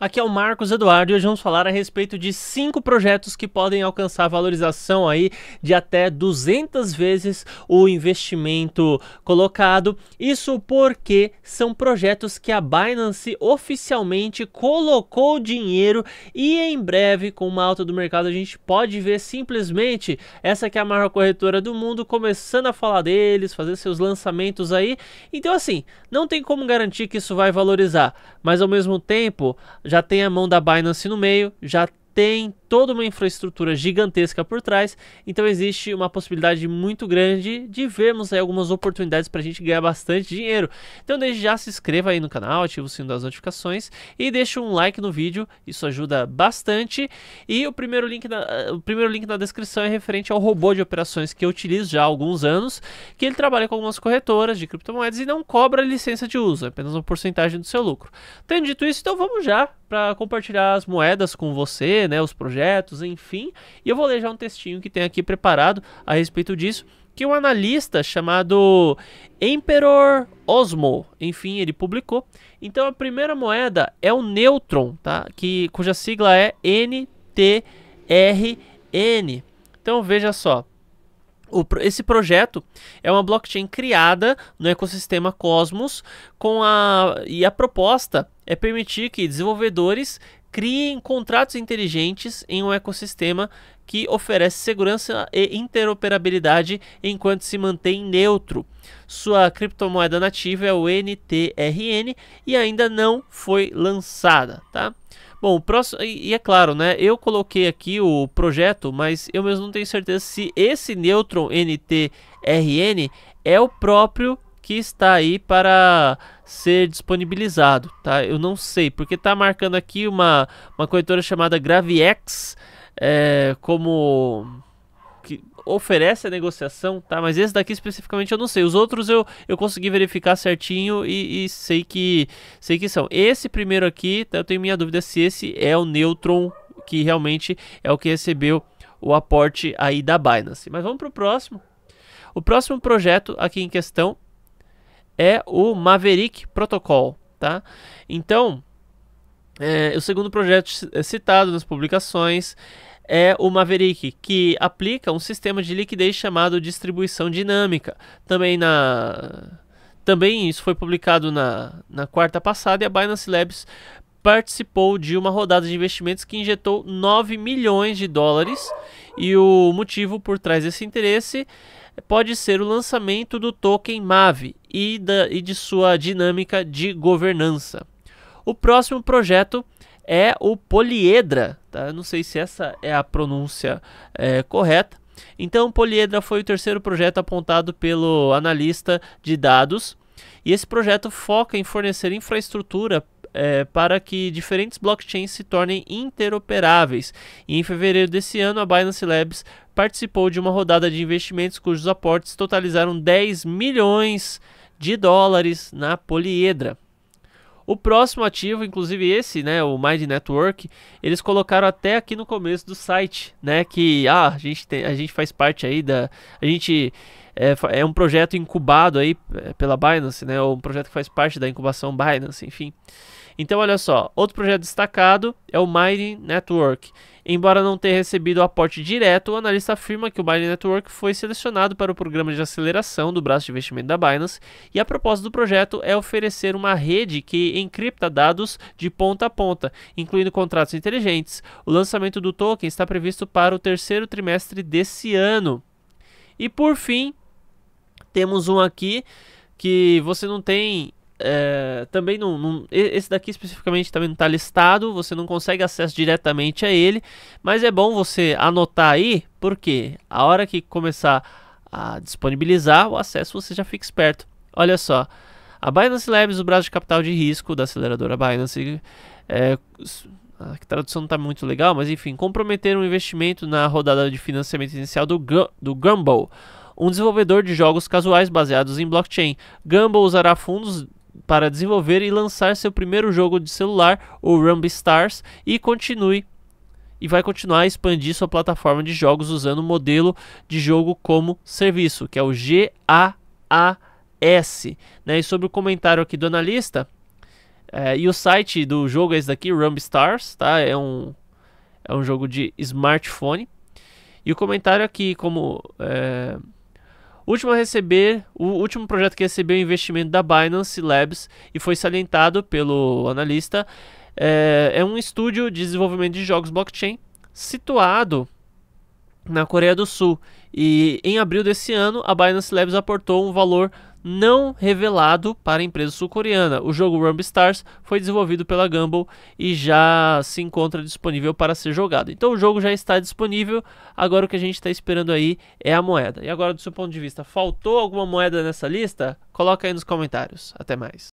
Aqui é o Marcos Eduardo e hoje vamos falar a respeito de cinco projetos que podem alcançar valorização aí de até 200 vezes o investimento colocado. Isso porque são projetos que a Binance oficialmente colocou dinheiro e em breve, com uma alta do mercado, a gente pode ver simplesmente essa que é a maior corretora do mundo começando a falar deles, fazer seus lançamentos aí. Então assim, não tem como garantir que isso vai valorizar, mas ao mesmo tempo já tem a mão da Binance no meio, já tem toda uma infraestrutura gigantesca por trás, então existe uma possibilidade muito grande de vermos aí algumas oportunidades para a gente ganhar bastante dinheiro. Então desde já se inscreva aí no canal, ativa o sino das notificações e deixe um like no vídeo, isso ajuda bastante. E o primeiro link na, o primeiro link na descrição é referente ao robô de operações que eu utilizo já há alguns anos, que ele trabalha com algumas corretoras de criptomoedas e não cobra licença de uso, é apenas uma porcentagem do seu lucro. Tendo dito isso, então vamos já para compartilhar as moedas com você, né, os projetos projetos, enfim. E eu vou ler já um textinho que tem aqui preparado a respeito disso que um analista chamado Emperor Osmo, enfim, ele publicou. Então a primeira moeda é o Neutron, tá? Que cuja sigla é NTRN. Então veja só. O, esse projeto é uma blockchain criada no ecossistema Cosmos com a, e a proposta é permitir que desenvolvedores criem contratos inteligentes em um ecossistema que oferece segurança e interoperabilidade enquanto se mantém neutro. Sua criptomoeda nativa é o NTRN e ainda não foi lançada, tá? Bom, próximo e é claro, né? Eu coloquei aqui o projeto, mas eu mesmo não tenho certeza se esse Neutron NTRN é o próprio que está aí para ser disponibilizado, tá? Eu não sei, porque tá marcando aqui uma, uma corretora chamada Graviex é, como que oferece a negociação, tá? Mas esse daqui especificamente eu não sei. Os outros eu, eu consegui verificar certinho e, e sei que sei que são. Esse primeiro aqui, tá? eu tenho minha dúvida se esse é o Neutron que realmente é o que recebeu o aporte aí da Binance. Mas vamos para o próximo. O próximo projeto aqui em questão é o Maverick Protocol, tá? Então, é, o segundo projeto é, citado nas publicações é o Maverick, que aplica um sistema de liquidez chamado distribuição dinâmica. Também na também isso foi publicado na, na quarta passada e a Binance Labs participou de uma rodada de investimentos que injetou 9 milhões de dólares e o motivo por trás desse interesse pode ser o lançamento do token MAV e, da, e de sua dinâmica de governança. O próximo projeto é o Poliedra, tá? não sei se essa é a pronúncia é, correta. Então, Poliedra foi o terceiro projeto apontado pelo analista de dados e esse projeto foca em fornecer infraestrutura é, para que diferentes blockchains se tornem interoperáveis. E em fevereiro desse ano, a Binance Labs participou de uma rodada de investimentos cujos aportes totalizaram 10 milhões de dólares na Poliedra. O próximo ativo, inclusive esse, né, o Mind Network, eles colocaram até aqui no começo do site, né, que ah, a gente tem, a gente faz parte aí da, a gente é, é, um projeto incubado aí é, pela Binance, né, um projeto que faz parte da incubação Binance, enfim. Então, olha só, outro projeto destacado é o Mining Network. Embora não tenha recebido o aporte direto, o analista afirma que o Mining Network foi selecionado para o programa de aceleração do braço de investimento da Binance e a proposta do projeto é oferecer uma rede que encripta dados de ponta a ponta, incluindo contratos inteligentes. O lançamento do token está previsto para o terceiro trimestre desse ano. E por fim, temos um aqui que você não tem é, também não, não, Esse daqui especificamente também não está listado, você não consegue acesso diretamente a ele, mas é bom você anotar aí, porque a hora que começar a disponibilizar o acesso você já fica esperto. Olha só, a Binance Labs, o braço de capital de risco da aceleradora Binance, é, a tradução não está muito legal, mas enfim, comprometeram um investimento na rodada de financiamento inicial do, Gu do Gumball um desenvolvedor de jogos casuais baseados em blockchain. Gumball usará fundos para desenvolver e lançar seu primeiro jogo de celular, o Rumble Stars, e continue e vai continuar a expandir sua plataforma de jogos usando o modelo de jogo como serviço, que é o GAAS. Né? E sobre o comentário aqui do analista, é, e o site do jogo é esse daqui, Rumble Stars, tá? É um, é um jogo de smartphone. E o comentário aqui, como... É, Último a receber, o último projeto que recebeu investimento da Binance Labs e foi salientado pelo analista é, é um estúdio de desenvolvimento de jogos blockchain situado na Coreia do Sul. E em abril desse ano, a Binance Labs aportou um valor não revelado para a empresa sul-coreana. O jogo Rumble Stars foi desenvolvido pela Gumball e já se encontra disponível para ser jogado. Então o jogo já está disponível, agora o que a gente está esperando aí é a moeda. E agora, do seu ponto de vista, faltou alguma moeda nessa lista? Coloca aí nos comentários. Até mais.